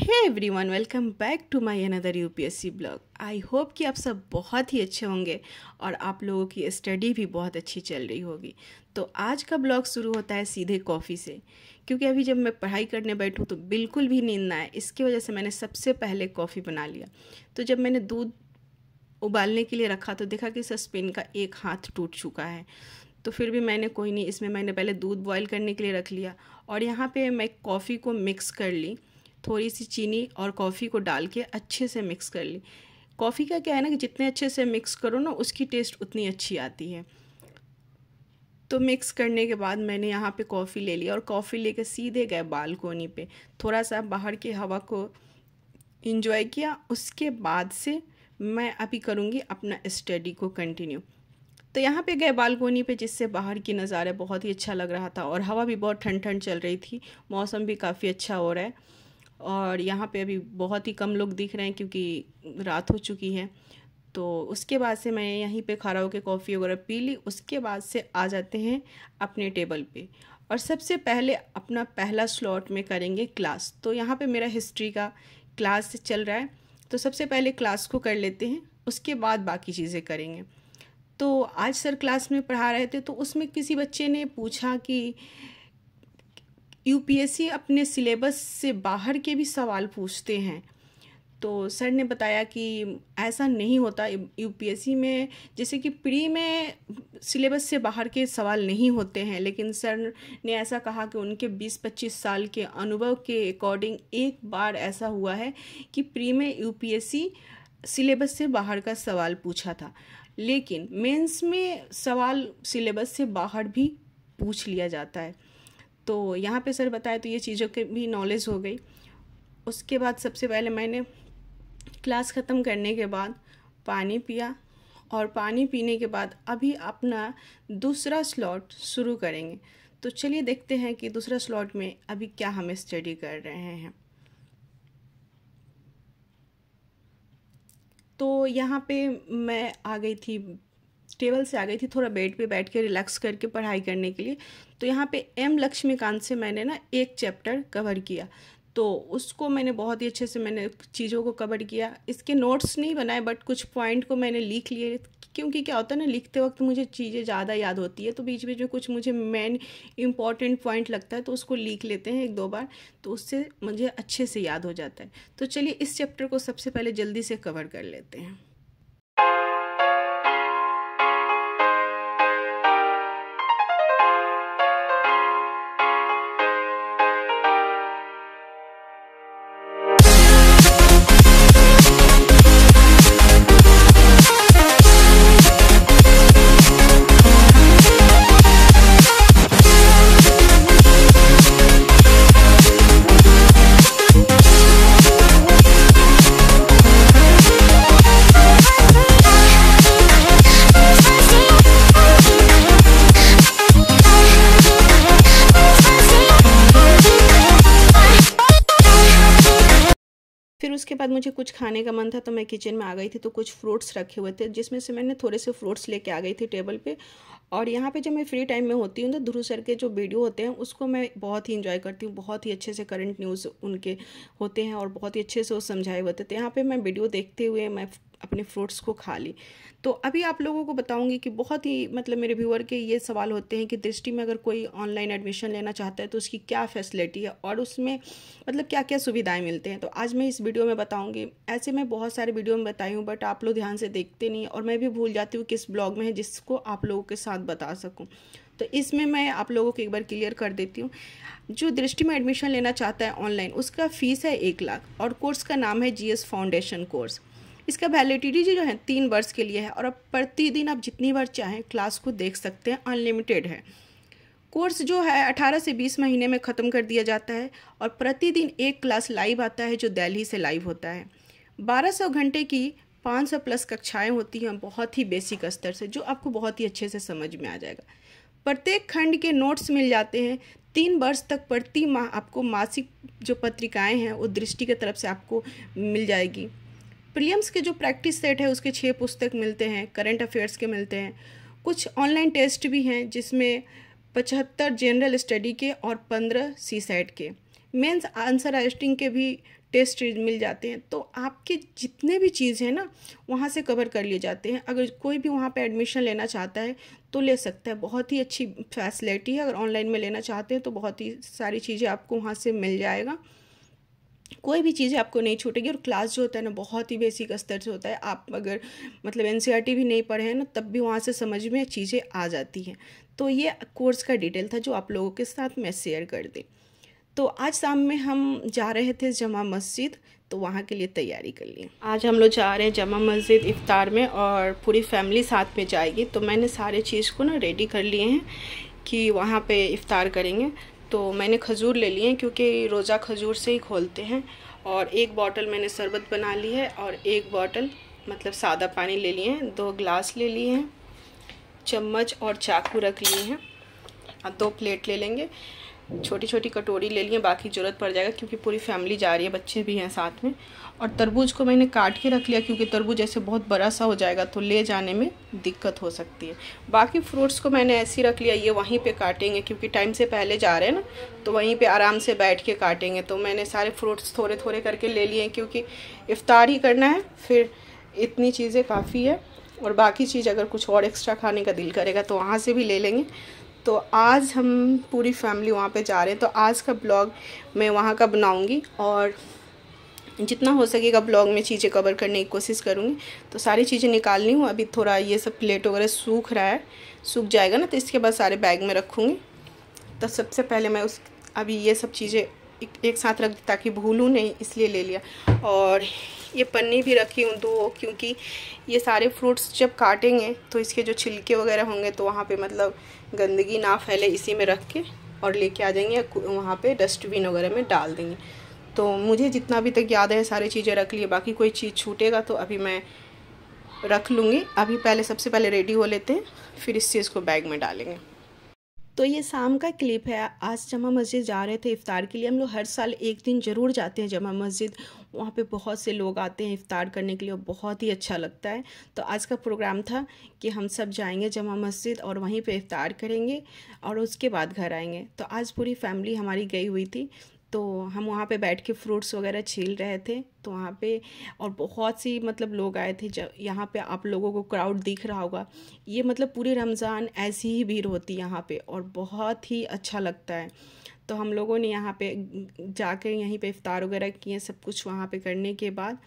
hey one welcome back to my another C blog I hope कि आप सब बहुत ही अच्छे होंगे और आप लोगों की स्टडी भी बहुत अच्छी चल रही होगी तो आज का ब्लॉग शुरू होता है सीधे कॉफ़ी से क्योंकि अभी जब मैं पढ़ाई करने बैठूँ तो बिल्कुल भी नींद ना आए इसकी वजह से मैंने सबसे पहले कॉफ़ी बना लिया तो जब मैंने दूध उबालने के लिए रखा तो देखा कि सस्पेन का एक हाथ टूट चुका है तो फिर भी मैंने कोई नहीं इसमें मैंने पहले दूध बॉयल करने के लिए रख लिया और यहाँ पे मैं कॉफ़ी को मिक्स कर ली थोड़ी सी चीनी और कॉफ़ी को डाल के अच्छे से मिक्स कर ली कॉफ़ी का क्या है ना कि जितने अच्छे से मिक्स करो ना उसकी टेस्ट उतनी अच्छी आती है तो मिक्स करने के बाद मैंने यहाँ पे कॉफ़ी ले ली और कॉफ़ी लेके सीधे गए बालकोनी पे थोड़ा सा बाहर की हवा को इन्जॉय किया उसके बाद से मैं अभी करूँगी अपना स्टडी को कंटिन्यू तो यहाँ पे गए बालकोनी पे जिससे बाहर की नज़ारा बहुत ही अच्छा लग रहा था और हवा भी बहुत ठंड ठंड चल रही थी मौसम भी काफ़ी अच्छा हो रहा है और यहाँ पे अभी बहुत ही कम लोग दिख रहे हैं क्योंकि रात हो चुकी है तो उसके बाद से मैं यहीं पे हूँ होकर कॉफ़ी वगैरह पी ली उसके बाद से आ जाते हैं अपने टेबल पे और सबसे पहले अपना पहला स्लॉट में करेंगे क्लास तो यहाँ पे मेरा हिस्ट्री का क्लास चल रहा है तो सबसे पहले क्लास को कर लेते हैं उसके बाद बाकी चीज़ें करेंगे तो आज सर क्लास में पढ़ा रहे थे तो उसमें किसी बच्चे ने पूछा कि यूपीएससी अपने सिलेबस से बाहर के भी सवाल पूछते हैं तो सर ने बताया कि ऐसा नहीं होता यूपीएससी में जैसे कि प्री में सिलेबस से बाहर के सवाल नहीं होते हैं लेकिन सर ने ऐसा कहा कि उनके 20-25 साल के अनुभव के अकॉर्डिंग एक बार ऐसा हुआ है कि प्री में यूपीएससी सिलेबस से बाहर का सवाल पूछा था लेकिन मेंस में सवाल सिलेबस से बाहर भी पूछ लिया जाता है तो यहाँ पे सर बताए तो ये चीज़ों की भी नॉलेज हो गई उसके बाद सबसे पहले मैंने क्लास ख़त्म करने के बाद पानी पिया और पानी पीने के बाद अभी अपना दूसरा स्लॉट शुरू करेंगे तो चलिए देखते हैं कि दूसरा स्लॉट में अभी क्या हम स्टडी कर रहे हैं तो यहाँ पे मैं आ गई थी टेबल से आ गई थी थोड़ा बेड पे बैठ के रिलैक्स करके पढ़ाई करने के लिए तो यहाँ पे एम लक्ष्मीकांत से मैंने ना एक चैप्टर कवर किया तो उसको मैंने बहुत ही अच्छे से मैंने चीज़ों को कवर किया इसके नोट्स नहीं बनाए बट कुछ पॉइंट को मैंने लिख लिए क्योंकि क्या होता है ना लिखते वक्त मुझे चीज़ें ज़्यादा याद होती है तो बीच बीच में कुछ मुझे मेन इंपॉर्टेंट पॉइंट लगता है तो उसको लिख लेते हैं एक दो बार तो उससे मुझे अच्छे से याद हो जाता है तो चलिए इस चैप्टर को सबसे पहले जल्दी से कवर कर लेते हैं फिर उसके बाद मुझे कुछ खाने का मन था तो मैं किचन में आ गई थी तो कुछ फ्रूट्स रखे हुए थे जिसमें से मैंने थोड़े से फ्रूट्स लेके आ गई थी टेबल पे और यहाँ पे जब मैं फ्री टाइम में होती हूँ तो ध्रुव सर के जो वीडियो होते हैं उसको मैं बहुत ही इन्जॉय करती हूँ बहुत ही अच्छे से करंट न्यूज़ उनके होते हैं और बहुत ही अच्छे से वो समझाए होते थे यहाँ पर मैं वीडियो देखते हुए मैं अपने फ्रूट्स को खा ली तो अभी आप लोगों को बताऊंगी कि बहुत ही मतलब मेरे व्यूअर के ये सवाल होते हैं कि दृष्टि में अगर कोई ऑनलाइन एडमिशन लेना चाहता है तो उसकी क्या फैसिलिटी है और उसमें मतलब क्या क्या सुविधाएं मिलते हैं तो आज मैं इस वीडियो में बताऊंगी ऐसे मैं बहुत सारे वीडियो में बताई हूँ बट आप लोग ध्यान से देखते नहीं और मैं भी भूल जाती हूँ किस ब्लॉग में है जिसको आप लोगों के साथ साथ बता सकूँ तो इसमें मैं आप लोगों को एक बार क्लियर कर देती हूँ जो दृष्टि में एडमिशन लेना चाहता है ऑनलाइन उसका फ़ीस है एक लाख और कोर्स का नाम है जीएस फाउंडेशन कोर्स इसका वैलिडिटी जो है तीन वर्ष के लिए है और अब प्रतिदिन आप जितनी बार चाहें क्लास को देख सकते हैं अनलिमिटेड है कोर्स जो है 18 से 20 महीने में ख़त्म कर दिया जाता है और प्रतिदिन एक क्लास लाइव आता है जो दिल्ली से लाइव होता है बारह घंटे की पाँच सौ प्लस कक्षाएं होती हैं बहुत ही बेसिक स्तर से जो आपको बहुत ही अच्छे से समझ में आ जाएगा प्रत्येक खंड के नोट्स मिल जाते हैं तीन वर्ष तक प्रति माह आपको मासिक जो पत्रिकाएं हैं वो दृष्टि की तरफ से आपको मिल जाएगी प्रियम्स के जो प्रैक्टिस सेट है उसके छः पुस्तक मिलते हैं करंट अफेयर्स के मिलते हैं कुछ ऑनलाइन टेस्ट भी हैं जिसमें पचहत्तर जनरल स्टडी के और पंद्रह सी सेट के मेंस आंसर राइटिंग के भी टेस्ट मिल जाते हैं तो आपके जितने भी चीज़ हैं ना वहाँ से कवर कर लिए जाते हैं अगर कोई भी वहाँ पे एडमिशन लेना चाहता है तो ले सकता है बहुत ही अच्छी फैसिलिटी है अगर ऑनलाइन में लेना चाहते हैं तो बहुत ही सारी चीज़ें आपको वहाँ से मिल जाएगा कोई भी चीज़ें आपको नहीं छूटेगी और क्लास जो होता है ना बहुत ही बेसिक स्तर से होता है आप अगर मतलब एन e भी नहीं पढ़े हैं ना तब भी वहाँ से समझ में चीज़ें आ जाती हैं तो ये कोर्स का डिटेल था जो आप लोगों के साथ मैं शेयर कर दी तो आज शाम में हम जा रहे थे जमा मस्जिद तो वहाँ के लिए तैयारी कर ली आज हम लोग जा रहे हैं जमा मस्जिद इफ्तार में और पूरी फैमिली साथ में जाएगी तो मैंने सारे चीज़ को ना रेडी कर लिए हैं कि वहाँ पे इफ्तार करेंगे तो मैंने खजूर ले लिए हैं क्योंकि रोज़ा खजूर से ही खोलते हैं और एक बॉटल मैंने शरबत बना ली है और एक बॉटल मतलब सादा पानी ले लिए हैं दो ग्लास ले लिए हैं चम्मच और चाकू रख लिए हैं और दो प्लेट ले लेंगे छोटी छोटी कटोरी ले लिए बाकी ज़रूरत पड़ जाएगा क्योंकि पूरी फैमिली जा रही है बच्चे भी हैं साथ में और तरबूज को मैंने काट के रख लिया क्योंकि तरबूज ऐसे बहुत बड़ा सा हो जाएगा तो ले जाने में दिक्कत हो सकती है बाकी फ्रूट्स को मैंने ऐसे ही रख लिया ये वहीं पे काटेंगे क्योंकि टाइम से पहले जा रहे हैं ना तो वहीं पे आराम से बैठ के काटेंगे तो मैंने सारे फ्रूट्स थोड़े थोड़े करके ले लिए क्योंकि इफ़ार ही करना है फिर इतनी चीज़ें काफ़ी है और बाकी चीज़ अगर कुछ और एक्स्ट्रा खाने का दिल करेगा तो वहाँ से भी ले लेंगे तो आज हम पूरी फैमिली वहाँ पे जा रहे हैं तो आज का ब्लॉग मैं वहाँ का बनाऊँगी और जितना हो सकेगा ब्लॉग में चीज़ें कवर करने की कोशिश करूँगी तो सारी चीज़ें निकालनी हूँ अभी थोड़ा ये सब प्लेट वगैरह सूख रहा है सूख जाएगा ना तो इसके बाद सारे बैग में रखूँगी तो सबसे पहले मैं उस अभी ये सब चीज़ें एक, एक साथ रख ताकि भूलूँ नहीं इसलिए ले लिया और ये पन्नी भी रखी हूँ दो क्योंकि ये सारे फ्रूट्स जब काटेंगे तो इसके जो छिलके वगैरह होंगे तो वहाँ पे मतलब गंदगी ना फैले इसी में रख के और लेके आ जाएंगे वहाँ पे डस्टबिन वगैरह में डाल देंगे तो मुझे जितना भी तक याद है सारी चीज़ें रख लिए बाकी कोई चीज़ छूटेगा तो अभी मैं रख लूँगी अभी पहले सबसे पहले रेडी हो लेते हैं फिर इस चीज़ को बैग में डालेंगे तो ये शाम का क्लिप है आज जमा मस्जिद जा रहे थे इफ़ार के लिए हम लोग हर साल एक दिन ज़रूर जाते हैं जमा मस्जिद वहाँ पे बहुत से लोग आते हैं इफ़ार करने के लिए और बहुत ही अच्छा लगता है तो आज का प्रोग्राम था कि हम सब जाएंगे जमा मस्जिद और वहीं पे इफ़ार करेंगे और उसके बाद घर आएंगे तो आज पूरी फैमिली हमारी गई हुई थी तो हम वहाँ पे बैठ के फ्रूट्स वगैरह छील रहे थे तो वहाँ पे और बहुत सी मतलब लोग आए थे जब यहाँ पे आप लोगों को क्राउड दिख रहा होगा ये मतलब पूरे रमज़ान ऐसी ही भीड़ होती है यहाँ पे और बहुत ही अच्छा लगता है तो हम लोगों ने यहाँ पे जाकर यहीं पे इफ़ार वगैरह किए सब कुछ वहाँ पे करने के बाद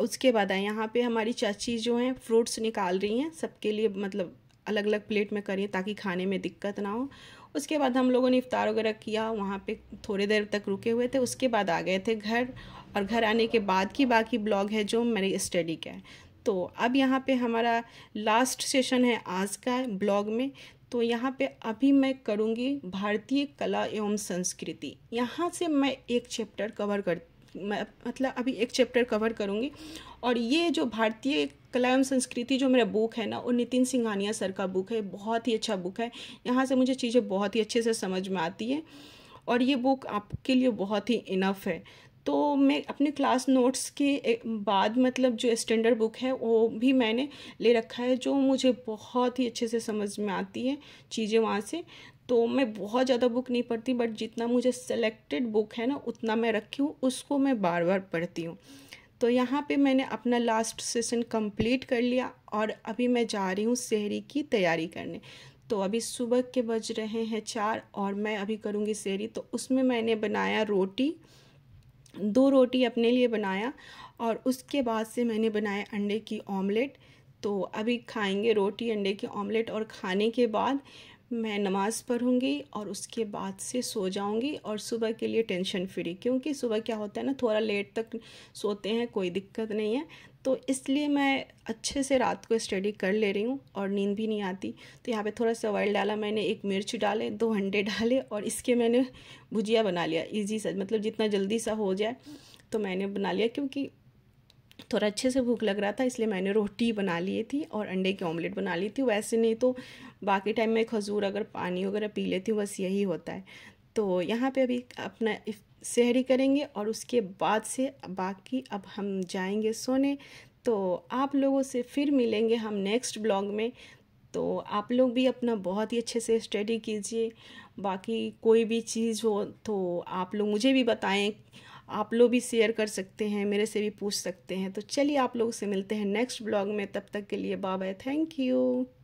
उसके बाद आए यहाँ पे हमारी चाची जो हैं फ्रूट्स निकाल रही हैं सबके लिए मतलब अलग अलग प्लेट में करिए ताकि खाने में दिक्कत ना हो उसके बाद हम लोगों ने इफ़ार वगैरह किया वहाँ पे थोड़ी देर तक रुके हुए थे उसके बाद आ गए थे घर और घर आने के बाद की बाकी ब्लॉग है जो मेरी स्टडी का है तो अब यहाँ पे हमारा लास्ट सेशन है आज का ब्लॉग में तो यहाँ पे अभी मैं करूँगी भारतीय कला एवं संस्कृति यहाँ से मैं एक चैप्टर कवर करती मतलब अभी एक चैप्टर कवर करूँगी और ये जो भारतीय कला एवं संस्कृति जो मेरा बुक है ना वो नितिन सिंघानिया सर का बुक है बहुत ही अच्छा बुक है यहाँ से मुझे चीज़ें बहुत ही अच्छे से समझ में आती है और ये बुक आपके लिए बहुत ही इनफ है तो मैं अपने क्लास नोट्स के बाद मतलब जो स्टैंडर्ड बुक है वो भी मैंने ले रखा है जो मुझे बहुत ही अच्छे से समझ में आती है चीज़ें वहाँ से तो मैं बहुत ज़्यादा बुक नहीं पढ़ती बट जितना मुझे सेलेक्टेड बुक है ना उतना मैं रखी हूँ उसको मैं बार बार पढ़ती हूँ तो यहाँ पे मैंने अपना लास्ट सेशन कंप्लीट कर लिया और अभी मैं जा रही हूँ शहरी की तैयारी करने तो अभी सुबह के बज रहे हैं चार और मैं अभी करूँगी शहरी तो उसमें मैंने बनाया रोटी दो रोटी अपने लिए बनाया और उसके बाद से मैंने बनाया अंडे की ऑमलेट तो अभी खाएंगे रोटी अंडे की ऑमलेट और खाने के बाद मैं नमाज़ पढ़ूँगी और उसके बाद से सो जाऊँगी और सुबह के लिए टेंशन फ्री क्योंकि सुबह क्या होता है ना थोड़ा लेट तक सोते हैं कोई दिक्कत नहीं है तो इसलिए मैं अच्छे से रात को स्टडी कर ले रही हूँ और नींद भी नहीं आती तो यहाँ पे थोड़ा सा ऑयल डाला मैंने एक मिर्च डाले दो अंडे डाले और इसके मैंने भुजिया बना लिया इजी सा मतलब जितना जल्दी सा हो जाए तो मैंने बना लिया क्योंकि थोड़ा अच्छे से भूख लग रहा था इसलिए मैंने रोटी बना ली थी और अंडे की ऑमलेट बना ली थी वैसे नहीं तो बाकी टाइम में खजूर अगर पानी वगैरह पी लेती हूँ बस यही होता है तो यहाँ पे अभी अपना सहरी करेंगे और उसके बाद से बाकी अब हम जाएंगे सोने तो आप लोगों से फिर मिलेंगे हम नेक्स्ट ब्लॉग में तो आप लोग भी अपना बहुत ही अच्छे से स्टडी कीजिए बाकी कोई भी चीज़ हो तो आप लोग मुझे भी बताएँ आप लोग भी शेयर कर सकते हैं मेरे से भी पूछ सकते हैं तो चलिए आप लोगों से मिलते हैं नेक्स्ट ब्लॉग में तब तक के लिए बाय थैंक यू